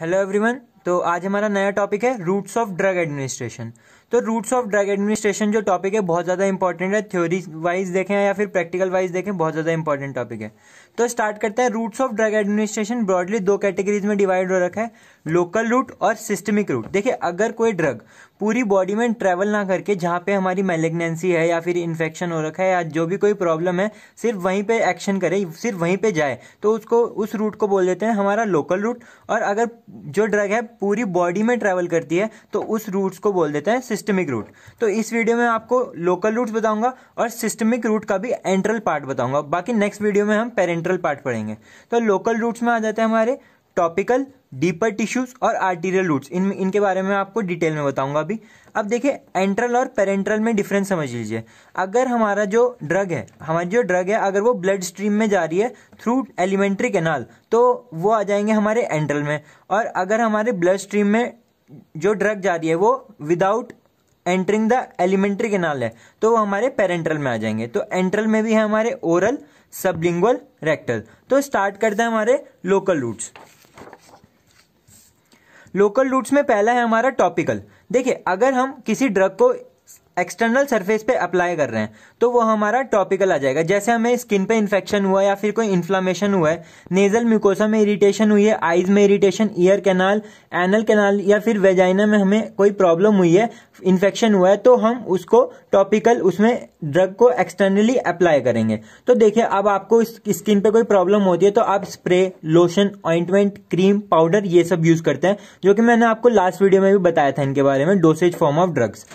hello everyone तो आज हमारा नया टॉपिक है रूट्स ऑफ ड्रग एडमिनिस्ट्रेशन तो रूट्स ऑफ ड्रग एडमिनिस्ट्रेशन जो टॉपिक है बहुत ज़्यादा इंपॉर्टेंट है थ्योरी वाइज देखें या फिर प्रैक्टिकल वाइज देखें बहुत ज़्यादा इंपॉर्टेंट टॉपिक है तो स्टार्ट करते हैं routes of drug administration broadly दो कैटेगरीज में डिवाइड हो रखा है लोकल रूट और सिस्टमिक रूट देखिए अगर कोई ड्रग पूरी बॉडी में ट्रैवल ना करके जहाँ पे हमारी मेलेग्नेंसी है या फिर इन्फेक्शन हो रखा है या जो भी कोई प्रॉब्लम है सिर्फ वहीं पे एक्शन करे सिर्फ वहीं पे जाए तो उसको उस रूट को बोल देते हैं हमारा लोकल रूट और अगर जो ड्रग है पूरी बॉडी में ट्रैवल करती है तो उस रूट्स को बोल देते हैं सिस्टमिक रूट तो इस वीडियो में आपको लोकल रूट्स बताऊंगा और सिस्टमिक रूट का भी एंट्रल पार्ट बताऊंगा बाकी नेक्स्ट वीडियो में हम पेरेंट्रल पार्ट पढ़ेंगे तो लोकल रूट्स में आ जाते हैं हमारे टॉपिकल डीपर टिश्यूज और आर्टीरियल रूट्स इन इनके बारे में आपको डिटेल में बताऊंगा अभी अब देखिए एंट्रल और पेरेंट्रल में डिफरेंस समझ लीजिए अगर हमारा जो ड्रग है हमारी जो ड्रग है अगर वो ब्लड स्ट्रीम में जा रही है थ्रू एलिमेंट्री कैनाल तो वो आ जाएंगे हमारे एंट्रल में और अगर हमारे ब्लड स्ट्रीम में जो ड्रग जा रही है वो without entering the alimentary canal है तो वो हमारे पेरेंट्रल में आ जाएंगे तो एंट्रल में भी है हमारे ओरल सबलिंगल रेक्टल तो स्टार्ट करते हैं हमारे लोकल रूट्स लोकल रूट्स में पहला है हमारा टॉपिकल देखिए अगर हम किसी ड्रग को एक्सटर्नल सरफेस पे अप्लाई कर रहे हैं तो वो हमारा टॉपिकल आ जाएगा जैसे हमें स्किन पे इन्फेक्शन हुआ या फिर कोई इन्फ्लामेशन हुआ है नेजल म्यूकोसा में इरिटेशन हुई है आइज में irritation ear canal anal canal या फिर वेजाइना में हमें कोई प्रॉब्लम हुई है इन्फेक्शन हुआ है तो हम उसको टॉपिकल उसमें ड्रग को एक्सटर्नली अप्लाई करेंगे तो देखिए अब आपको स्किन पे कोई प्रॉब्लम होती है तो आप spray lotion ointment cream powder ये सब यूज करते हैं जो कि मैंने आपको लास्ट वीडियो में भी बताया था इनके बारे में डोसेज फॉर्म ऑफ ड्रग्स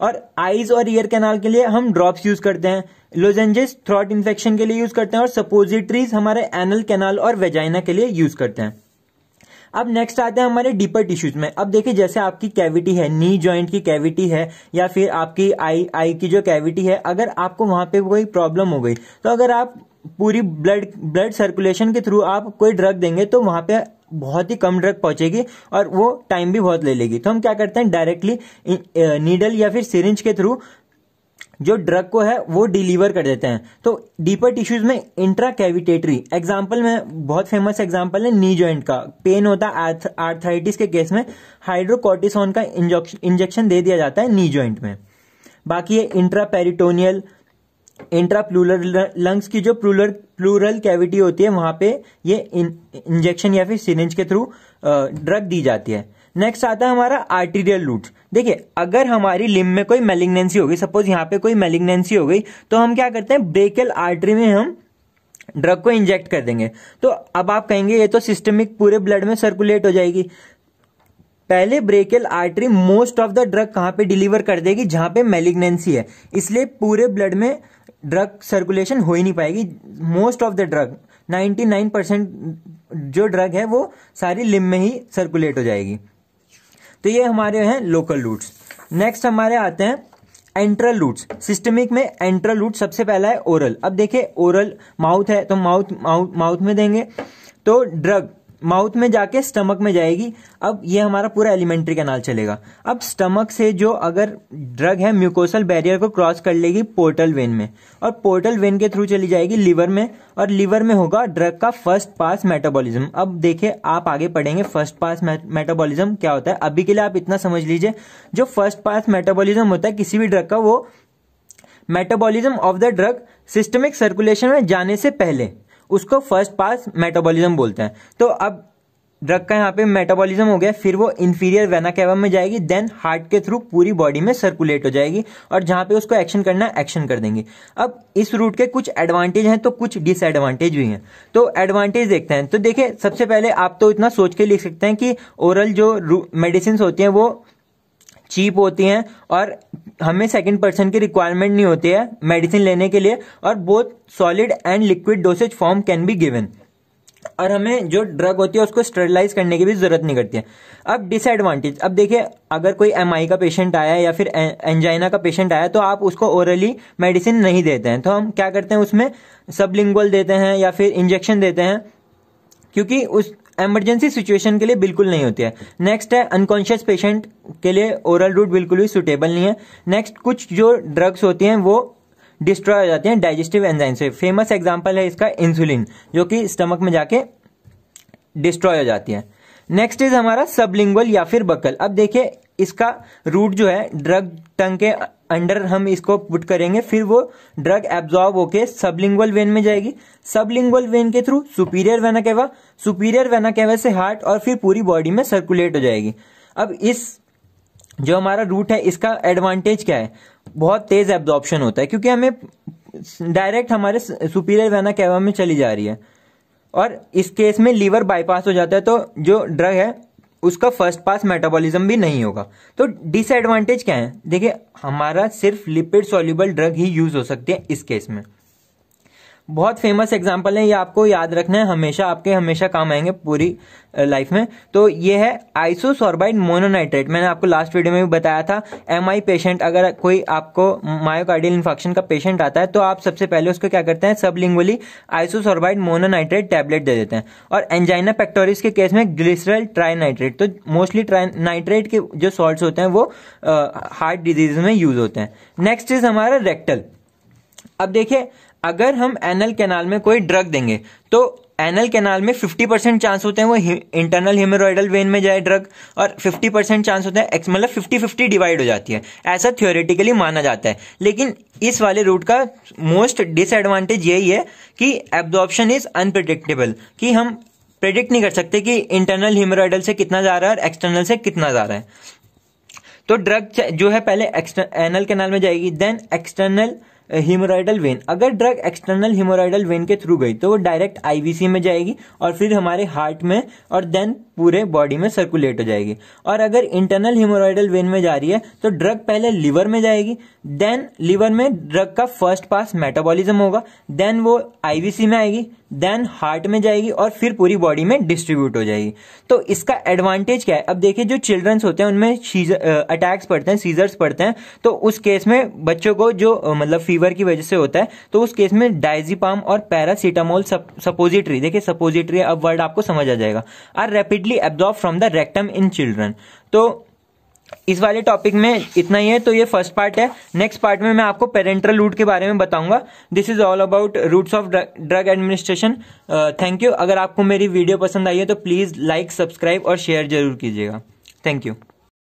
और आईज और ईयर कैनाल के लिए हम ड्रॉप्स यूज करते हैं लोजेंजेस थ्रॉट इन्फेक्शन के लिए यूज करते हैं और सपोजिटरीज हमारे एनल कैनाल और वेजाइना के लिए यूज करते हैं अब नेक्स्ट आते हैं हमारे डीपर टिश्यूज में अब देखिए जैसे आपकी कैविटी है नी ज्वाइंट की कैविटी है या फिर आपकी आई आई की जो कैविटी है अगर आपको वहां पे कोई प्रॉब्लम हो गई तो अगर आप पूरी ब्लड ब्लड सर्कुलेशन के थ्रू आप कोई ड्रग देंगे तो वहां पे बहुत ही कम ड्रग पहुंचेगी और वो टाइम भी बहुत ले लेगी तो हम क्या करते हैं डायरेक्टली नीडल या फिर सिरिंज के थ्रू जो ड्रग को है वो डिलीवर कर देते हैं तो डीपर टिश्यूज में इंट्रा कैविटेटरी एग्जाम्पल में बहुत फेमस एग्जाम्पल है नी ज्वाइंट का पेन होता है आर्थराइटिस के केस में हाइड्रोकोटिसोन का इंजेक्शन दे दिया जाता है नी ज्वाइंट में बाकी ये intra peritoneal intra pleural lungs की जो प्लूलर प्लूरल कैविटी होती है वहां पे ये इंजेक्शन या फिर सीरेंज के थ्रू ड्रग दी जाती है नेक्स्ट आता है हमारा आर्टीरियल रूट देखिए अगर हमारी लिम में कोई मेलिग्नेंसी होगी सपोज यहाँ पे कोई मेलिग्नेंसी हो गई तो हम क्या करते हैं ब्रेकल आर्टरी में हम ड्रग को इंजेक्ट कर देंगे तो अब आप कहेंगे ये तो सिस्टमिक पूरे ब्लड में सर्कुलेट हो जाएगी पहले brachial artery most of the drug कहाँ पे डिलीवर कर देगी जहां पे मेलिग्नेंसी है इसलिए पूरे ब्लड में ड्रग सर्कुलेशन हो ही नहीं पाएगी most of the drug 99 percent जो ड्रग है वो सारी लिम में ही सर्कुलेट हो जाएगी तो ये हमारे हैं लोकल रूट्स नेक्स्ट हमारे आते हैं एंट्रल रूट्स सिस्टमिक में एंट्रल रूट सबसे पहला है ओरल अब देखिये ओरल माउथ है तो माउथ माउथ में देंगे तो ड्रग माउथ में जाके स्टमक में जाएगी अब ये हमारा पूरा एलिमेंट्री कैनाल चलेगा अब स्टमक से जो अगर ड्रग है म्यूकोसल बैरियर को क्रॉस कर लेगी पोर्टल वेन में और पोर्टल वेन के थ्रू चली जाएगी लीवर में और लीवर में होगा ड्रग का फर्स्ट पास मेटाबॉलिज्म अब देखिए आप आगे पढ़ेंगे फर्स्ट पास मेटाबॉलिज्म क्या होता है अभी के लिए आप इतना समझ लीजिए जो फर्स्ट पास मेटाबोलिज्म होता है किसी भी ड्रग का वो metabolism of the drug systemic circulation में जाने से पहले उसको फर्स्ट पास मेटाबॉलिज्म बोलते हैं तो अब ड्रग का यहाँ पे मेटाबॉलिज्म हो गया फिर वो इन्फीरियर वेना कैवा में जाएगी देन हार्ट के थ्रू पूरी बॉडी में सर्कुलेट हो जाएगी और जहां पे उसको एक्शन करना एक्शन कर देंगे अब इस रूट के कुछ एडवांटेज हैं तो कुछ डिसएडवांटेज भी हैं तो एडवांटेज देखते हैं तो देखिये सबसे पहले आप तो इतना सोच के लिख सकते हैं कि ओरल जो मेडिसिन होती है वो चीप होती हैं और हमें सेकंड पर्सन की रिक्वायरमेंट नहीं होती है मेडिसिन लेने के लिए और both solid and liquid dosage form can be given और हमें जो ड्रग होती है उसको स्टरलाइज करने की भी ज़रूरत नहीं करती है अब डिसएडवांटेज अब देखिए अगर कोई एम का पेशेंट आया या फिर एंजाइना का पेशेंट आया तो आप उसको ओरली मेडिसिन नहीं देते हैं तो हम क्या करते हैं उसमें सबलिंगुअल देते हैं या फिर इंजेक्शन देते हैं क्योंकि उस एमरजेंसी सिचुएशन के लिए बिल्कुल नहीं होती है नेक्स्ट है अनकॉन्शियस पेशेंट के लिए ओरल रूट बिल्कुल भी सुटेबल नहीं है नेक्स्ट कुछ जो ड्रग्स होती हैं वो डिस्ट्रॉय हो जाती हैं डाइजेस्टिव एंजाइम से फेमस एग्जाम्पल है इसका इंसुलिन जो कि स्टमक में जाके डिस्ट्रॉय हो जाती है नेक्स्ट इज हमारा सबलिंगल या फिर बकल अब देखिए इसका रूट जो है ड्रग टंग के अंडर हम इसको पुट करेंगे फिर वो ड्रग एब्जॉर्ब होके सबलिंगुअल वेन में जाएगी सबलिंगुअल वेन के through superior vena cava superior vena cava से हार्ट और फिर पूरी बॉडी में सर्कुलेट हो जाएगी अब इस जो हमारा रूट है इसका एडवांटेज क्या है बहुत तेज एब्जॉर्प्शन होता है क्योंकि हमें डायरेक्ट हमारे सुपीरियर वेना कैवा में चली जा रही है और इस केस में लीवर बाईपास हो जाता है तो जो ड्रग है उसका फर्स्ट पास मेटाबॉलिज्म भी नहीं होगा तो डिसएडवांटेज क्या है देखिए हमारा सिर्फ लिपिड सॉल्यूबल ड्रग ही यूज हो सकते हैं इस केस में बहुत फेमस एग्जाम्पल है ये आपको याद रखना है हमेशा आपके हमेशा काम आएंगे पूरी लाइफ में तो ये है आइसोसॉर्बाइड मोनोनाइट्रेट मैंने आपको लास्ट वीडियो में भी बताया था एम पेशेंट अगर कोई आपको मायोकार्डियल इन्फेक्शन का पेशेंट आता है तो आप सबसे पहले उसको क्या करते हैं सबलिंगुअली आइसोसॉर्बाइड मोनोनाइट्रेट टैबलेट दे देते हैं और एंजाइना पेक्टोरिस के केस में ग्लिसरल ट्राइनाइट्रेट तो मोस्टली ट्राइनाइट्रेट के जो सॉल्ट होते हैं वो हार्ट डिजीज में यूज होते हैं नेक्स्ट इज हमारा रेक्टल अब देखिए अगर हम एनल कैनाल में कोई ड्रग देंगे तो एनल कैनाल में 50 परसेंट चांस होते हैं वो इंटरनल हेमोरॉइडल वेन में जाए ड्रग और 50 परसेंट चांस होते हैं एक्स मतलब 50 50 डिवाइड हो जाती है ऐसा थियोरेटिकली माना जाता है लेकिन इस वाले रूट का मोस्ट डिसएडवांटेज यही है कि एब्जॉर्प्शन इज अनप्रडिक्टेबल कि हम प्रेडिक्ट नहीं कर सकते कि इंटरनल हेमोरॉइडल से कितना जा रहा है और एक्सटर्नल से कितना जा रहा है तो ड्रग जो है पहले एनल कैनाल में जाएगी देन एक्सटर्नल हिमोराइडल वेन अगर ड्रग एक्सटर्नल हिमोराइडल वेन के थ्रू गई तो वो डायरेक्ट आईवीसी में जाएगी और फिर हमारे हार्ट में और देन पूरे बॉडी में सर्कुलेट हो जाएगी और अगर इंटरनल हिमोराइडल वेन में जा रही है तो ड्रग पहले लिवर में जाएगी देन लिवर में ड्रग का फर्स्ट पास मेटाबॉलिज्म होगा देन वो आईवीसी में आएगी देन हार्ट में जाएगी और फिर पूरी बॉडी में डिस्ट्रीब्यूट हो जाएगी तो इसका एडवांटेज क्या है अब देखिए जो चिल्ड्रंस होते हैं उनमें अटैक्स पड़ते हैं सीजर्स पड़ते हैं तो उस केस में बच्चों को जो मतलब फीवर की वजह से होता है तो उस केस में डायजीपाम और पैरासीटामोल सपोजिटरी देखिए सपोजिटरी अब वर्ड आपको समझ आ जाएगा are rapidly rapidly absorb from the rectum in children तो इस वाले टॉपिक में इतना ही है तो ये फर्स्ट पार्ट है नेक्स्ट पार्ट में मैं आपको पेरेंट्रल रूट के बारे में बताऊंगा this is all about routes of drug administration thank you अगर आपको मेरी वीडियो पसंद आई है तो प्लीज़ लाइक सब्सक्राइब और शेयर जरूर कीजिएगा थैंक यू